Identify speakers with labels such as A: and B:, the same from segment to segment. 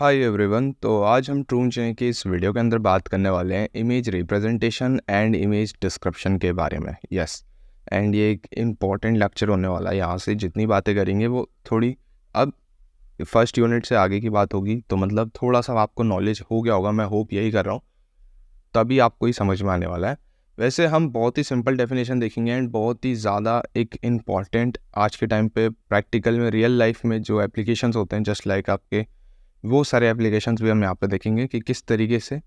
A: Hi everyone तो आज हम ट्रू चें के इस वीडियो के अंदर बात करने वाले हैं image representation and image description के बारे में यस yes. एंड ये एक इम्पॉर्टेंट लेक्चर होने वाला है यहाँ से जितनी बातें करेंगे वो थोड़ी अब फर्स्ट यूनिट से आगे की बात होगी तो मतलब थोड़ा सा आपको नॉलेज हो गया होगा मैं होप यही कर रहा हूँ तभी आपको ही समझ में आने वाला है वैसे हम बहुत ही सिंपल डेफिनेशन देखेंगे एंड बहुत ही ज़्यादा एक इम्पॉर्टेंट आज के टाइम पे प्रैक्टिकल में रियल लाइफ में जो एप्लीकेशंस होते हैं जस्ट लाइक like आपके वो सारे एप्लीकेशन भी हम यहाँ पर देखेंगे कि किस तरीके से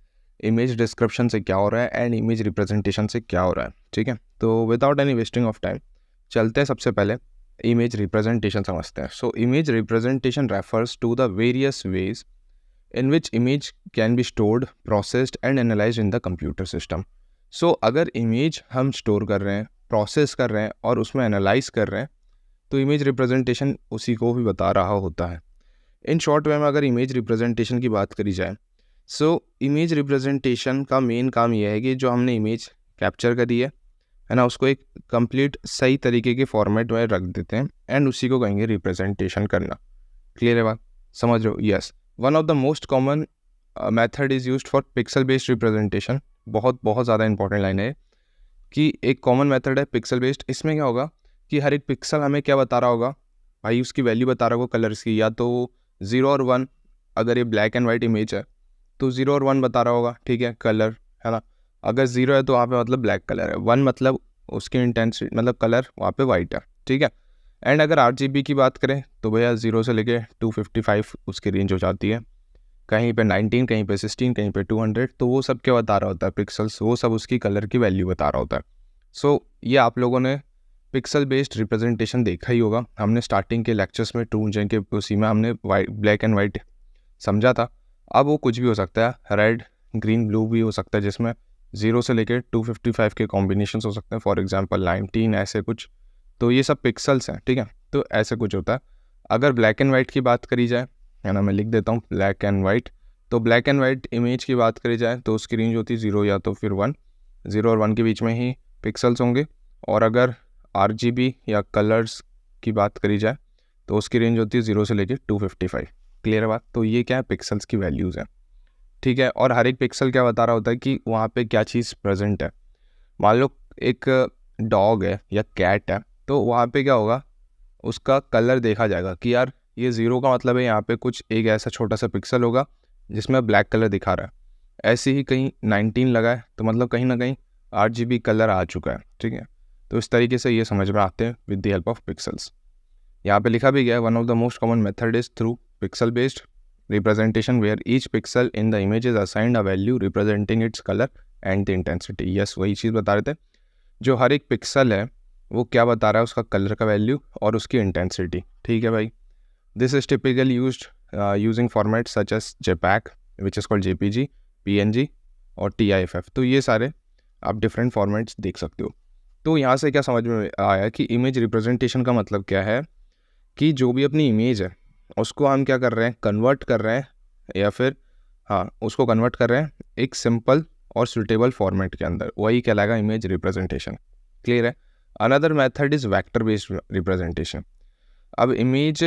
A: इमेज डिस्क्रिप्शन से क्या हो रहा है एंड इमेज रिप्रेजेंटेशन से क्या हो रहा है ठीक है तो without any wasting of time चलते हैं सबसे पहले इमेज रिप्रेजेंटेशन समझते हैं so image representation refers to the various ways in which image can be stored processed and analyse in the computer system so अगर इमेज हम स्टोर कर रहे हैं प्रोसेस कर रहे हैं और उसमें एनालाइज कर रहे हैं तो इमेज रिप्रेजेंटेशन उसी को भी बता रहा होता है इन शॉर्ट वे में अगर इमेज रिप्रेजेंटेशन की बात करी जाए सो इमेज रिप्रेजेंटेशन का मेन काम यह है कि जो हमने इमेज कैप्चर करी है है ना उसको एक कंप्लीट सही तरीके के फॉर्मेट में रख देते हैं एंड उसी को कहेंगे रिप्रेजेंटेशन करना क्लियर है बात समझ रहे हो yes one of the most common method is use for pixel based representation बहुत बहुत ज़्यादा इंपॉर्टेंट लाइन है कि एक कॉमन मेथड है पिक्सल बेस्ड इसमें क्या होगा कि हर एक पिक्सल हमें क्या बता रहा होगा भाई उसकी वैल्यू बता रहा होगा कलर्स की या तो ज़ीरो और वन अगर ये ब्लैक एंड वाइट इमेज है तो ज़ीरो और वन बता रहा होगा ठीक है कलर है ना अगर ज़ीरो है तो वहाँ पे मतलब ब्लैक कलर है वन मतलब उसकी इंटेंसिटी मतलब कलर वहाँ पे वाइट है ठीक है एंड अगर आठ जी बी की बात करें तो भैया ज़ीरो से लेके टू फिफ्टी फाइव उसकी रेंज हो जाती है कहीं पे नाइनटीन कहीं पे सिक्सटीन कहीं पे टू हंड्रेड तो वो सब क्या बता रहा होता है पिक्सल्स वो सब उसकी कलर की वैल्यू बता रहा होता है सो so, ये आप लोगों ने पिक्सल बेस्ड रिप्रेजेंटेशन देखा ही होगा हमने स्टार्टिंग के लेक्चर्स में टू इंजन के उसी में हमने वाइट ब्लैक एंड वाइट समझा था अब वो कुछ भी हो सकता है रेड ग्रीन ब्लू भी हो सकता है जिसमें ज़ीरो से लेकर टू फिफ्टी फाइव के कॉम्बिनेशन हो सकते हैं फॉर एग्जाम्पल नाइनटीन ऐसे कुछ तो ये सब पिक्सल्स हैं ठीक है तो ऐसे कुछ होता है अगर ब्लैक एंड वाइट की बात करी जाए है ना मैं लिख देता हूँ ब्लैक एंड वाइट तो ब्लैक एंड वाइट इमेज की बात करी जाए तो उसकी रेंज होती है ज़ीरो या तो फिर वन ज़ीरो और वन के बीच में ही पिक्सल्स होंगे और अगर आर या कलर्स की बात करी जाए तो उसकी रेंज होती है ज़ीरो से लेके टू फिफ्टी फाइव क्लियर बात तो ये क्या है पिक्सल्स की वैल्यूज़ हैं ठीक है और हर एक पिक्सल क्या बता रहा होता है कि वहाँ पे क्या चीज़ प्रेजेंट है मान लो एक डॉग है या कैट है तो वहाँ पे क्या होगा उसका कलर देखा जाएगा कि यार ये ज़ीरो का मतलब है यहाँ पे कुछ एक ऐसा छोटा सा पिक्सल होगा जिसमें ब्लैक कलर दिखा रहा है ऐसे ही कहीं नाइनटीन लगा है तो मतलब कहीं ना कहीं आठ कलर आ चुका है ठीक है तो इस तरीके से ये समझ में आते हैं with the help of pixels यहाँ पे लिखा भी गया one of the most common method is through pixel based representation where each pixel in the image is assigned a value representing its colour and the intensity yes वही चीज़ बता रहे थे जो हर एक पिक्सल है वो क्या बता रहा है उसका कलर का वैल्यू और उसकी इंटेंसिटी ठीक है भाई this is typical use using format such as JPEG which is called J P G P N G और टी आई एफ एफ तो ये सारे आप डिफरेंट फॉर्मेट्स देख सकते हो तो यहाँ से क्या समझ में आया कि इमेज रिप्रेजेंटेशन का मतलब क्या है कि जो भी अपनी इमेज है उसको हम क्या कर रहे हैं कन्वर्ट कर रहे हैं या फिर हाँ उसको कन्वर्ट कर रहे हैं एक सिंपल और सुटेबल फॉर्मेट के अंदर वही कहलाएगा इमेज रिप्रेजेंटेशन क्लियर है another method is vector based representation अब इमेज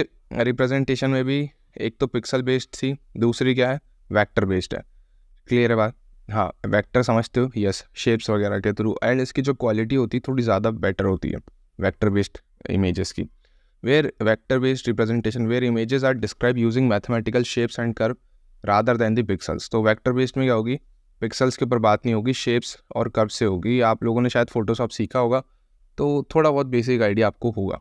A: रिप्रेजेंटेशन में भी एक तो पिक्सल बेस्ड थी दूसरी क्या है वैक्टर बेस्ड है क्लियर है बात हाँ वेक्टर समझते हो यस शेप्स वगैरह के थ्रू एंड इसकी जो क्वालिटी होती है थोड़ी ज़्यादा बेटर होती है वेक्टर बेस्ड इमेजेस की where vector based representation where images are describe using mathematical shapes and curve rather than the pixels तो वेक्टर बेस्ड में क्या होगी पिक्सल्स के ऊपर बात नहीं होगी शेप्स और कर्व से होगी आप लोगों ने शायद फोटोशॉप सीखा होगा तो थोड़ा बहुत बेसिक आइडिया आपको होगा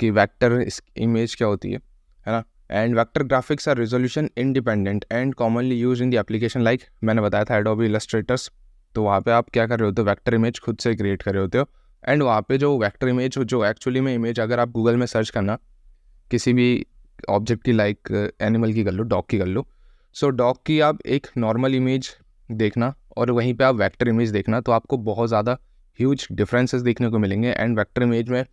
A: कि वैक्टर इस इमेज क्या होती है है ना and vector graphics are resolution independent and commonly use in the application like मैंने बताया था एडोबी इलस्ट्रेटर्स तो वहाँ पे आप क्या कर रहे होते हो वैक्टर इमेज खुद से क्रिएट कर रहे होते हो एंड वहाँ पे जो वैक्टर इमेज जो एक्चुअली में इमेज अगर आप गूगल में सर्च करना किसी भी ऑब्जेक्ट की लाइक एनिमल की कर लो डॉग की कर लो सो डॉग की आप एक नॉर्मल इमेज देखना और वहीं पे आप वैक्टर इमेज देखना तो आपको बहुत ज़्यादा ह्यूज डिफरेंसेस देखने को मिलेंगे एंड वैक्टर इमेज में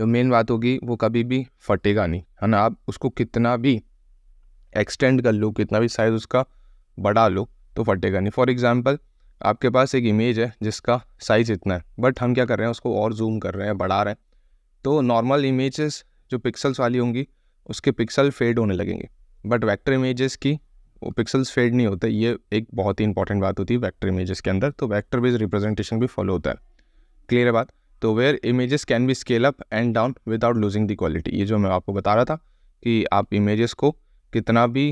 A: जो मेन बात होगी वो कभी भी फटेगा नहीं है ना आप उसको कितना भी एक्सटेंड कर लो कितना भी साइज़ उसका बढ़ा लो तो फटेगा नहीं फॉर एग्ज़ाम्पल आपके पास एक इमेज है जिसका साइज़ इतना है बट हम क्या कर रहे हैं उसको और जूम कर रहे हैं बढ़ा रहे हैं तो नॉर्मल इमेजेस जो पिक्सल्स वाली होंगी उसके पिक्सल फेड होने लगेंगे बट वैक्टर इमेजेस की वो पिक्सल्स फेड नहीं होते ये एक बहुत ही इंपॉर्टेंट बात होती है वैक्टर इमेजेस के अंदर तो वैक्टर बेस्ड रिप्रेजेंटेशन भी फॉलो होता है क्लियर है बात तो where images can be scale up and down without losing the quality ये जो मैं आपको बता रहा था कि आप इमेजेस को कितना भी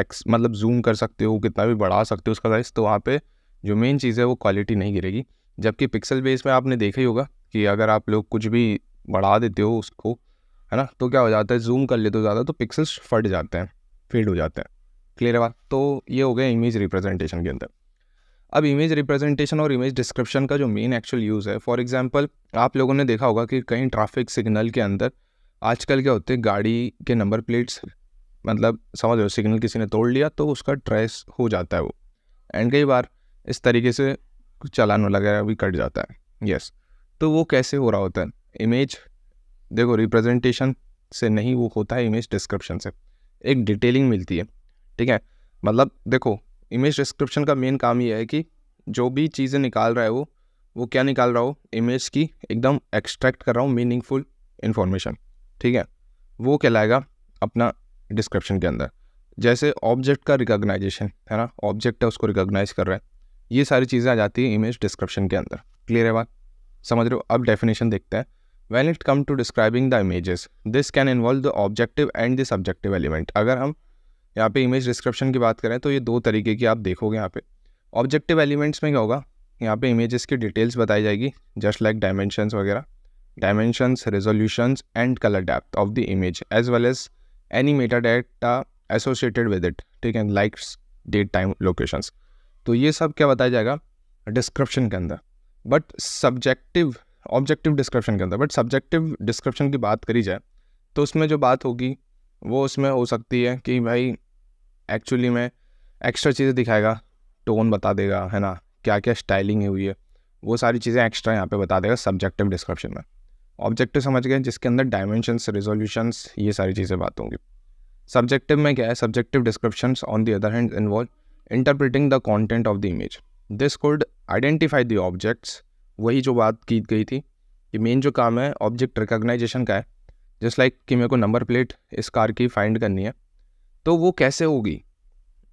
A: एक्स मतलब जूम कर सकते हो कितना भी बढ़ा सकते हो उसका साइज़ तो वहाँ पे जो मेन चीज़ है वो क्वालिटी नहीं गिरेगी जबकि पिक्सल बेस में आपने देखा ही होगा कि अगर आप लोग कुछ भी बढ़ा देते हो उसको है ना तो क्या हो जाता है जूम कर लेते हो ज़्यादा तो पिक्सल्स फट जाते हैं फेड हो जाते हैं क्लियर है बात तो ये हो गया इमेज रिप्रेजेंटेशन के अंदर अब इमेज रिप्रेजेंटेशन और इमेज डिस्क्रिप्शन का जो मेन एक्चुअल यूज़ है फॉर एग्जांपल आप लोगों ने देखा होगा कि कहीं ट्रैफिक सिग्नल के अंदर आजकल क्या होते हैं गाड़ी के नंबर प्लेट्स मतलब समझ लो सिग्नल किसी ने तोड़ लिया तो उसका ट्रेस हो जाता है वो एंड कई बार इस तरीके से चलान वगैरह भी कट जाता है यस yes. तो वो कैसे हो रहा होता है इमेज देखो रिप्रेजेंटेशन से नहीं वो होता है इमेज डिस्क्रिप्शन से एक डिटेलिंग मिलती है ठीक है मतलब देखो इमेज डिस्क्रिप्शन का मेन काम ये है कि जो भी चीज़ें निकाल रहा है वो वो क्या निकाल रहा हो इमेज की एकदम एक्सट्रैक्ट कर रहा हूँ मीनिंगफुल इन्फॉर्मेशन ठीक है वो कहलाएगा अपना डिस्क्रिप्शन के अंदर जैसे ऑब्जेक्ट का रिकॉग्नाइजेशन है ना ऑब्जेक्ट है उसको रिकॉग्नाइज कर रहा है ये सारी चीज़ें आ जाती है इमेज डिस्क्रिप्शन के अंदर क्लियर है बात समझ रहे हो अब डेफिनेशन देखते हैं when it come to describing the images this can involve the objective and the subjective element अगर हम यहाँ पे इमेज डिस्क्रिप्शन की बात करें तो ये दो तरीके की आप देखोगे यहाँ पे ऑब्जेक्टिव एलिमेंट्स में क्या होगा यहाँ पे इमेजेस की डिटेल्स बताई जाएगी जस्ट लाइक डायमेंशंस वगैरह dimensions resolutions and colour depth of the image as well as any metadata associated with it ठीक है लाइक्स डेट टाइम लोकेशंस तो ये सब क्या बताया जाएगा डिस्क्रिप्शन के अंदर बट सब्जेक्टिव ऑब्जेक्टिव डिस्क्रिप्शन के अंदर बट सब्जेक्टिव डिस्क्रिप्शन की बात करी जाए तो उसमें जो बात होगी वो उसमें हो सकती है कि भाई एक्चुअली में एक्स्ट्रा चीज़ें दिखाएगा टोन बता देगा है ना क्या क्या स्टाइलिंग हुई है वो सारी चीज़ें एक्स्ट्रा यहाँ पे बता देगा सब्जेक्टिव डिस्क्रिप्शन में ऑब्जेक्टिव समझ गए जिसके अंदर डायमेंशंस रेजोल्यूशंस ये सारी चीज़ें बात होंगी सब्जेक्टिव में क्या है subjective description on the other hand involve interpreting the content of the image this could identify the objects वही जो बात की गई थी कि मेन जो काम है ऑब्जेक्ट रिकोगनाइजेशन का है जस्ट लाइक like कि मेरे को नंबर प्लेट इस कार की फाइंड करनी है तो वो कैसे होगी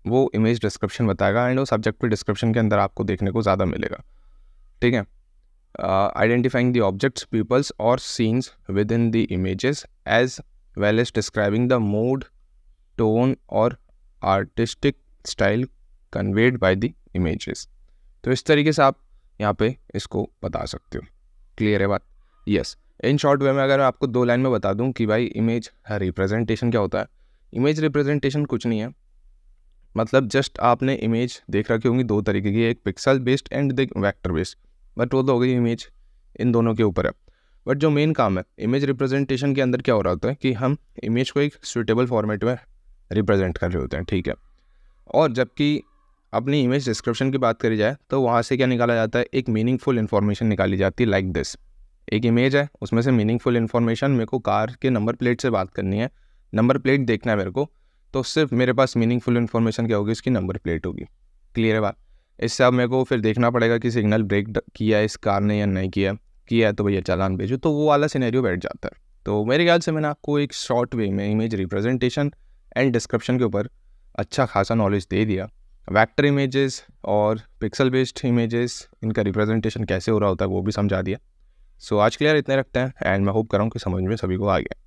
A: वो इमेज डिस्क्रिप्शन बताएगा एंड वो सब्जेक्ट पे डिस्क्रिप्शन के अंदर आपको देखने को ज़्यादा मिलेगा ठीक है आइडेंटिफाइंग द ऑब्जेक्ट्स पीपल्स और scenes within the images as well as describing the mood tone और artistic style conveyed by the images तो इस तरीके से आप यहाँ पे इसको बता सकते हो क्लियर है बात यस इन शॉर्ट वे में अगर मैं आपको दो लाइन में बता दूँ कि भाई इमेज रिप्रेजेंटेशन क्या होता है इमेज रिप्रेजेंटेशन कुछ नहीं है मतलब जस्ट आपने इमेज देख रखी होंगी दो तरीके की एक pixel based and the vector based but वो तो हो गई इमेज इन दोनों के ऊपर है बट जो मेन काम है इमेज रिप्रेजेंटेशन के अंदर क्या हो रहा होता है कि हम इमेज को एक सुटेबल फॉर्मेट में रिप्रेजेंट कर रहे होते हैं ठीक है और जबकि अपनी इमेज डिस्क्रिप्शन की बात करी जाए तो वहाँ से क्या निकाला जाता है एक मीनिंगफुल इन्फॉर्मेशन निकाली जाती है लाइक दिस एक इमेज है उसमें से मीनिंगफुल इन्फॉर्मेशन मेरे को कार के नंबर प्लेट से बात करनी है नंबर प्लेट देखना है मेरे को तो सिर्फ मेरे पास मीनिंगफुल इन्फॉर्मेशन क्या होगी उसकी नंबर प्लेट होगी क्लियर है बात इससे अब मेरे को फिर देखना पड़ेगा कि सिग्नल ब्रेक किया है इस कार ने या नहीं किया किया है तो भैया चालान भेजो तो वो वाला सीनेरियो बैठ जाता है तो मेरे ख्याल से मैंने आपको एक शॉर्ट वे में इमेज रिप्रेजेंटेशन एंड डिस्क्रिप्शन के ऊपर अच्छा खासा नॉलेज दे दिया वैक्टर इमेजेस और पिक्सल बेस्ड इमेजेस इनका रिप्रेजेंटेशन कैसे हो रहा होता है वो भी समझा दिया सो so, आज के लिए इतने रखते हैं एंड मैं होप कर रहा हूँ कि समझ में सभी को आ गया